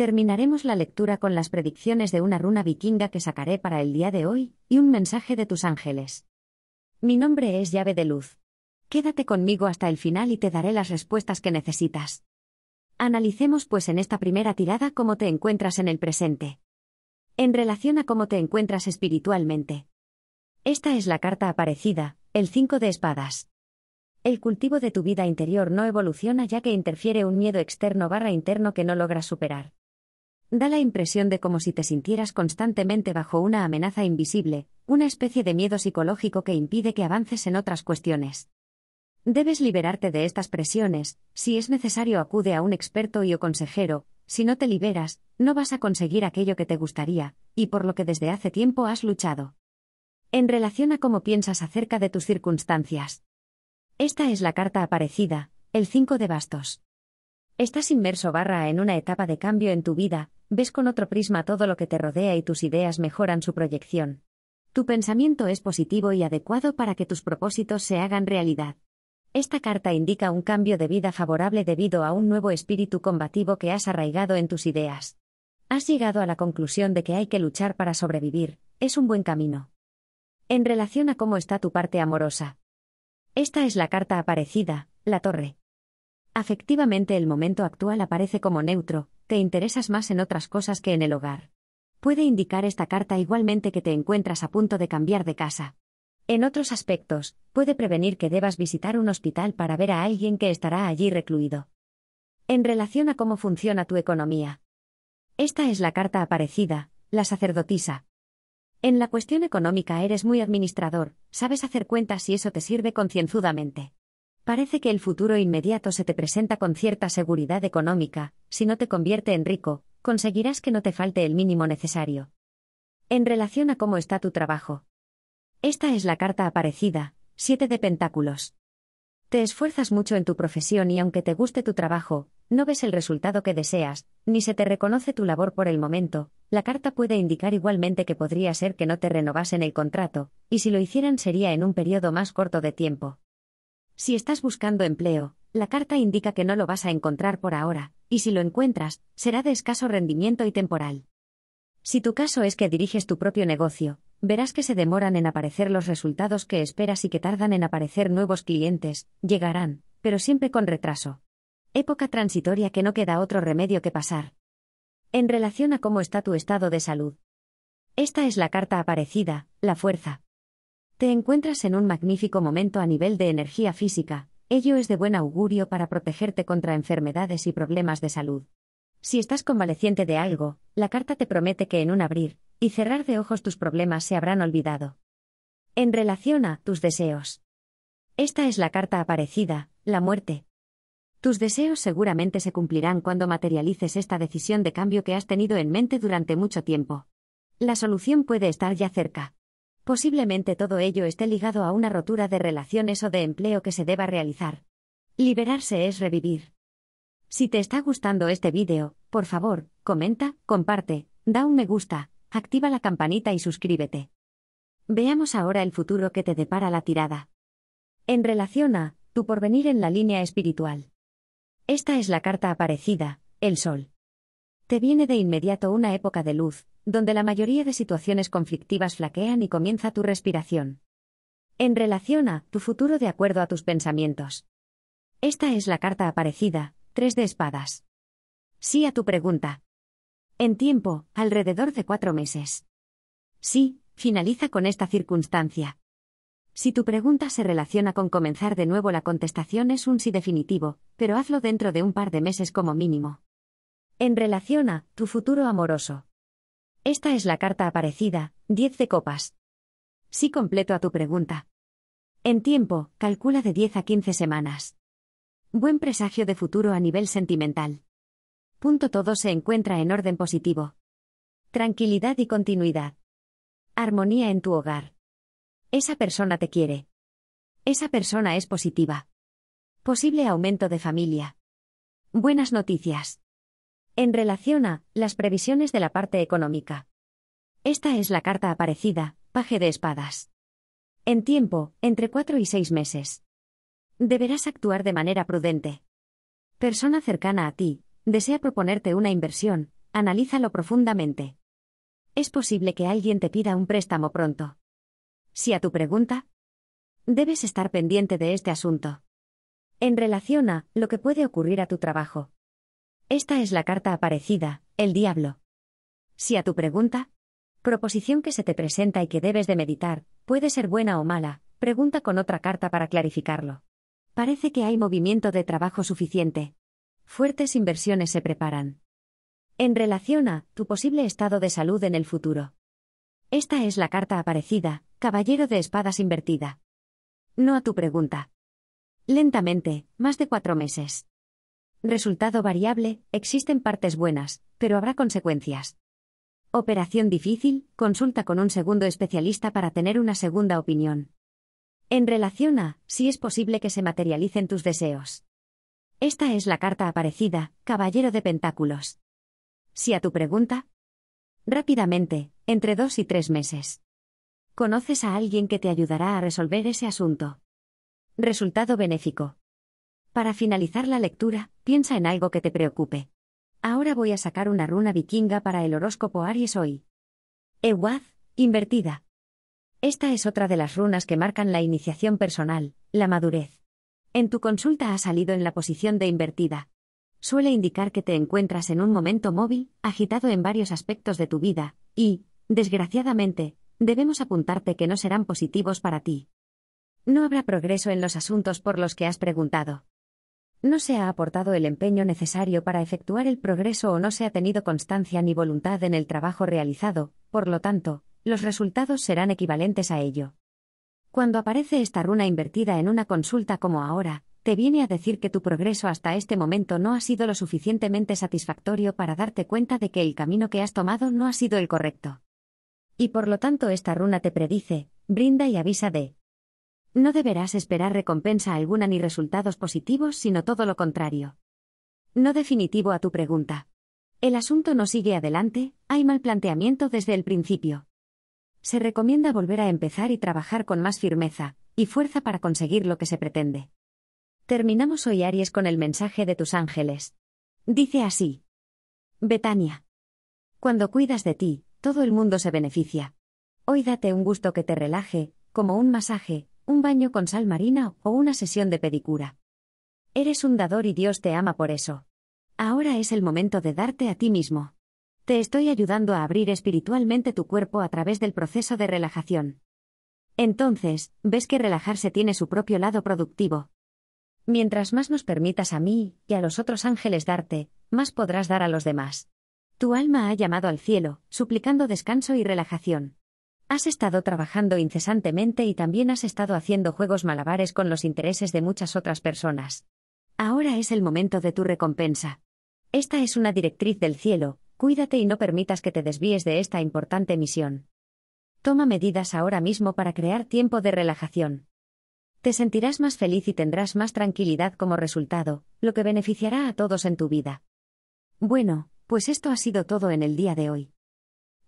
Terminaremos la lectura con las predicciones de una runa vikinga que sacaré para el día de hoy, y un mensaje de tus ángeles. Mi nombre es llave de luz. Quédate conmigo hasta el final y te daré las respuestas que necesitas. Analicemos pues en esta primera tirada cómo te encuentras en el presente. En relación a cómo te encuentras espiritualmente. Esta es la carta aparecida, el 5 de espadas. El cultivo de tu vida interior no evoluciona ya que interfiere un miedo externo barra interno que no logras superar. Da la impresión de como si te sintieras constantemente bajo una amenaza invisible, una especie de miedo psicológico que impide que avances en otras cuestiones. Debes liberarte de estas presiones, si es necesario acude a un experto y o consejero, si no te liberas, no vas a conseguir aquello que te gustaría, y por lo que desde hace tiempo has luchado. En relación a cómo piensas acerca de tus circunstancias. Esta es la carta aparecida, el 5 de bastos. Estás inmerso barra en una etapa de cambio en tu vida, ves con otro prisma todo lo que te rodea y tus ideas mejoran su proyección. Tu pensamiento es positivo y adecuado para que tus propósitos se hagan realidad. Esta carta indica un cambio de vida favorable debido a un nuevo espíritu combativo que has arraigado en tus ideas. Has llegado a la conclusión de que hay que luchar para sobrevivir, es un buen camino. En relación a cómo está tu parte amorosa. Esta es la carta aparecida, la torre. Afectivamente el momento actual aparece como neutro, te interesas más en otras cosas que en el hogar. Puede indicar esta carta igualmente que te encuentras a punto de cambiar de casa. En otros aspectos, puede prevenir que debas visitar un hospital para ver a alguien que estará allí recluido. En relación a cómo funciona tu economía. Esta es la carta aparecida, la sacerdotisa. En la cuestión económica eres muy administrador, sabes hacer cuentas y eso te sirve concienzudamente. Parece que el futuro inmediato se te presenta con cierta seguridad económica, si no te convierte en rico, conseguirás que no te falte el mínimo necesario. En relación a cómo está tu trabajo. Esta es la carta aparecida, siete de Pentáculos. Te esfuerzas mucho en tu profesión y aunque te guste tu trabajo, no ves el resultado que deseas, ni se te reconoce tu labor por el momento, la carta puede indicar igualmente que podría ser que no te renovasen el contrato, y si lo hicieran sería en un periodo más corto de tiempo. Si estás buscando empleo, la carta indica que no lo vas a encontrar por ahora, y si lo encuentras, será de escaso rendimiento y temporal. Si tu caso es que diriges tu propio negocio, verás que se demoran en aparecer los resultados que esperas y que tardan en aparecer nuevos clientes, llegarán, pero siempre con retraso. Época transitoria que no queda otro remedio que pasar. En relación a cómo está tu estado de salud. Esta es la carta aparecida, la fuerza. Te encuentras en un magnífico momento a nivel de energía física, ello es de buen augurio para protegerte contra enfermedades y problemas de salud. Si estás convaleciente de algo, la carta te promete que en un abrir y cerrar de ojos tus problemas se habrán olvidado. En relación a tus deseos. Esta es la carta aparecida, la muerte. Tus deseos seguramente se cumplirán cuando materialices esta decisión de cambio que has tenido en mente durante mucho tiempo. La solución puede estar ya cerca. Posiblemente todo ello esté ligado a una rotura de relaciones o de empleo que se deba realizar. Liberarse es revivir. Si te está gustando este vídeo, por favor, comenta, comparte, da un me gusta, activa la campanita y suscríbete. Veamos ahora el futuro que te depara la tirada. En relación a, tu porvenir en la línea espiritual. Esta es la carta aparecida, el sol. Te viene de inmediato una época de luz, donde la mayoría de situaciones conflictivas flaquean y comienza tu respiración. En relación a tu futuro de acuerdo a tus pensamientos. Esta es la carta aparecida, tres de espadas. Sí a tu pregunta. En tiempo, alrededor de cuatro meses. Sí, finaliza con esta circunstancia. Si tu pregunta se relaciona con comenzar de nuevo, la contestación es un sí definitivo, pero hazlo dentro de un par de meses como mínimo. En relación a tu futuro amoroso. Esta es la carta aparecida, 10 de copas. Sí completo a tu pregunta. En tiempo, calcula de 10 a 15 semanas. Buen presagio de futuro a nivel sentimental. Punto todo se encuentra en orden positivo. Tranquilidad y continuidad. Armonía en tu hogar. Esa persona te quiere. Esa persona es positiva. Posible aumento de familia. Buenas noticias en relación a las previsiones de la parte económica. Esta es la carta aparecida, paje de espadas. En tiempo, entre cuatro y seis meses. Deberás actuar de manera prudente. Persona cercana a ti, desea proponerte una inversión, analízalo profundamente. Es posible que alguien te pida un préstamo pronto. Si a tu pregunta, debes estar pendiente de este asunto. En relación a lo que puede ocurrir a tu trabajo, esta es la carta aparecida, el diablo. Si a tu pregunta, proposición que se te presenta y que debes de meditar, puede ser buena o mala, pregunta con otra carta para clarificarlo. Parece que hay movimiento de trabajo suficiente. Fuertes inversiones se preparan. En relación a tu posible estado de salud en el futuro. Esta es la carta aparecida, caballero de espadas invertida. No a tu pregunta. Lentamente, más de cuatro meses. Resultado variable, existen partes buenas, pero habrá consecuencias. Operación difícil, consulta con un segundo especialista para tener una segunda opinión. En relación a, si es posible que se materialicen tus deseos. Esta es la carta aparecida, Caballero de Pentáculos. Si a tu pregunta. Rápidamente, entre dos y tres meses. Conoces a alguien que te ayudará a resolver ese asunto. Resultado benéfico. Para finalizar la lectura, piensa en algo que te preocupe. Ahora voy a sacar una runa vikinga para el horóscopo Aries hoy. Ewaz, invertida. Esta es otra de las runas que marcan la iniciación personal, la madurez. En tu consulta ha salido en la posición de invertida. Suele indicar que te encuentras en un momento móvil, agitado en varios aspectos de tu vida, y, desgraciadamente, debemos apuntarte que no serán positivos para ti. No habrá progreso en los asuntos por los que has preguntado no se ha aportado el empeño necesario para efectuar el progreso o no se ha tenido constancia ni voluntad en el trabajo realizado, por lo tanto, los resultados serán equivalentes a ello. Cuando aparece esta runa invertida en una consulta como ahora, te viene a decir que tu progreso hasta este momento no ha sido lo suficientemente satisfactorio para darte cuenta de que el camino que has tomado no ha sido el correcto. Y por lo tanto esta runa te predice, brinda y avisa de no deberás esperar recompensa alguna ni resultados positivos, sino todo lo contrario. No definitivo a tu pregunta. El asunto no sigue adelante, hay mal planteamiento desde el principio. Se recomienda volver a empezar y trabajar con más firmeza y fuerza para conseguir lo que se pretende. Terminamos hoy Aries con el mensaje de tus ángeles. Dice así. Betania. Cuando cuidas de ti, todo el mundo se beneficia. Hoy date un gusto que te relaje, como un masaje, un baño con sal marina o una sesión de pedicura. Eres un dador y Dios te ama por eso. Ahora es el momento de darte a ti mismo. Te estoy ayudando a abrir espiritualmente tu cuerpo a través del proceso de relajación. Entonces, ves que relajarse tiene su propio lado productivo. Mientras más nos permitas a mí y a los otros ángeles darte, más podrás dar a los demás. Tu alma ha llamado al cielo, suplicando descanso y relajación. Has estado trabajando incesantemente y también has estado haciendo juegos malabares con los intereses de muchas otras personas. Ahora es el momento de tu recompensa. Esta es una directriz del cielo, cuídate y no permitas que te desvíes de esta importante misión. Toma medidas ahora mismo para crear tiempo de relajación. Te sentirás más feliz y tendrás más tranquilidad como resultado, lo que beneficiará a todos en tu vida. Bueno, pues esto ha sido todo en el día de hoy.